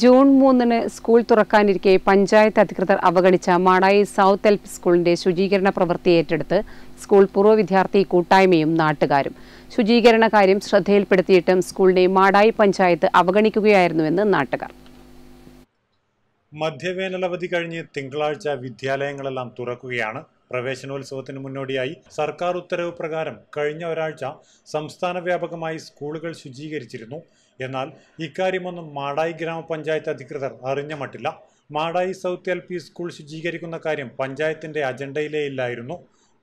June മൂന്നിന് school തുറക്കാനിരിക്കെ പഞ്ചായത്ത് അധികൃതർ അവഗണിച്ച മാടായി സൗത്ത് എൽ പി സ്കൂളിന്റെ ശുചീകരണ പ്രവൃത്തി ഏറ്റെടുത്ത് സ്കൂൾ പൂർവ്വ വിദ്യാർത്ഥി കൂട്ടായ്മയും നാട്ടുകാരും ശുചീകരണ കാര്യം ശ്രദ്ധയിൽപ്പെടുത്തിയിട്ടും സ്കൂളിനെ മാടായി പഞ്ചായത്ത് അവഗണിക്കുകയായിരുന്നുവെന്ന് നാട്ടുകാർ മധ്യവേനലവധി കഴിഞ്ഞ് തിങ്കളാഴ്ച വിദ്യാലയങ്ങളെല്ലാം തുറക്കുകയാണ് പ്രവേശനോത്സവത്തിന് മുന്നോടിയായി സർക്കാർ ഉത്തരവ് പ്രകാരം കഴിഞ്ഞ ഒരാഴ്ച സംസ്ഥാന വ്യാപകമായി സ്കൂളുകൾ ശുചീകരിച്ചിരുന്നു എന്നാൽ ഇക്കാര്യമൊന്നും മാടായി ഗ്രാമപഞ്ചായത്ത് അധികൃതർ അറിഞ്ഞ മട്ടില്ല മാടായി സൗത്ത് എൽ സ്കൂൾ ശുചീകരിക്കുന്ന കാര്യം പഞ്ചായത്തിന്റെ അജണ്ടയിലേ ഇല്ലായിരുന്നു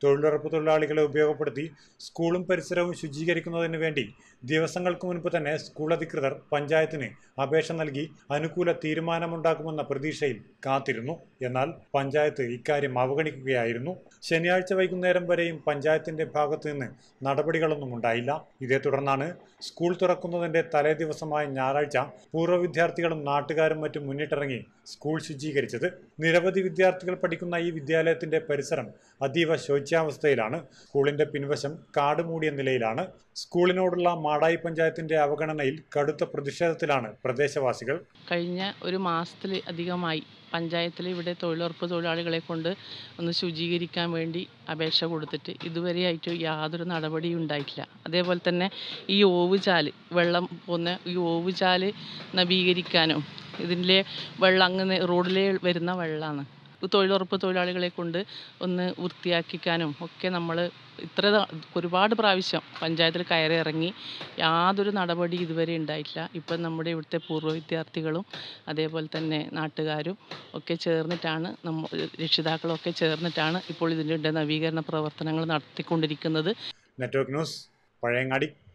തൊഴിലുറപ്പ് തൊഴിലാളികളെ ഉപയോഗപ്പെടുത്തി സ്കൂളും പരിസരവും ശുചീകരിക്കുന്നതിന് വേണ്ടി ദിവസങ്ങൾക്ക് മുൻപ് തന്നെ സ്കൂൾ അധികൃതർ പഞ്ചായത്തിന് അപേക്ഷ നൽകി അനുകൂല തീരുമാനമുണ്ടാകുമെന്ന പ്രതീക്ഷയിൽ കാത്തിരുന്നു എന്നാൽ പഞ്ചായത്ത് ഇക്കാര്യം അവഗണിക്കുകയായിരുന്നു ശനിയാഴ്ച വൈകുന്നേരം വരെയും പഞ്ചായത്തിന്റെ ഭാഗത്തു നിന്ന് നടപടികളൊന്നും ഉണ്ടായില്ല ഇതേ തുടർന്നാണ് സ്കൂൾ തുറക്കുന്നതിന്റെ തലേദിവസമായ ഞായറാഴ്ച പൂർവ്വ വിദ്യാർത്ഥികളും നാട്ടുകാരും മറ്റും മുന്നിട്ടിറങ്ങി സ്കൂൾ ശുചീകരിച്ചത് നിരവധി വിദ്യാർത്ഥികൾ പഠിക്കുന്ന ഈ വിദ്യാലയത്തിന്റെ പരിസരം അതീവ ശോച്യ ശോചനീയാവസ്ഥയിലാണ് സ്കൂളിന്റെ പിൻവശം കാട് മൂടിയ നിലയിലാണ് സ്കൂളിനോടുള്ള മാടായി പഞ്ചായത്തിന്റെ അവഗണനയിൽ കടുത്ത പ്രതിഷേധത്തിലാണ് പ്രദേശവാസികൾ കഴിഞ്ഞ ഒരു മാസത്തിൽ അധികമായി പഞ്ചായത്തിൽ ഇവിടെ തൊഴിലുറപ്പ് തൊഴിലാളികളെ കൊണ്ട് ഒന്ന് ശുചീകരിക്കാൻ വേണ്ടി അപേക്ഷ കൊടുത്തിട്ട് ഇതുവരെ ആയിട്ട് യാതൊരു നടപടിയും ഉണ്ടായിട്ടില്ല അതേപോലെ തന്നെ ഈ ഓവുചാല് വെള്ളം പോകുന്ന ഈ ഓവുചാല് നവീകരിക്കാനും ഇതിൻ്റെ വെള്ളം അങ്ങനെ റോഡിലെ വരുന്ന വെള്ളമാണ് തൊഴിലുറപ്പ് തൊഴിലാളികളെ കൊണ്ട് ഒന്ന് വൃത്തിയാക്കിക്കാനും ഒക്കെ നമ്മൾ ഇത്ര ഒരുപാട് പ്രാവശ്യം പഞ്ചായത്തിൽ കയറി ഇറങ്ങി യാതൊരു നടപടി ഇതുവരെ ഉണ്ടായിട്ടില്ല ഇപ്പം നമ്മുടെ ഇവിടുത്തെ പൂർവ്വ വിദ്യാർത്ഥികളും അതേപോലെ തന്നെ നാട്ടുകാരും ഒക്കെ ചേർന്നിട്ടാണ് നമ്മ രക്ഷിതാക്കളൊക്കെ ചേർന്നിട്ടാണ് ഇപ്പോൾ ഇതിൻ്റെ നവീകരണ പ്രവർത്തനങ്ങൾ നടത്തിക്കൊണ്ടിരിക്കുന്നത് നെറ്റ്വർക്ക് ന്യൂസ് പഴയങ്ങാടി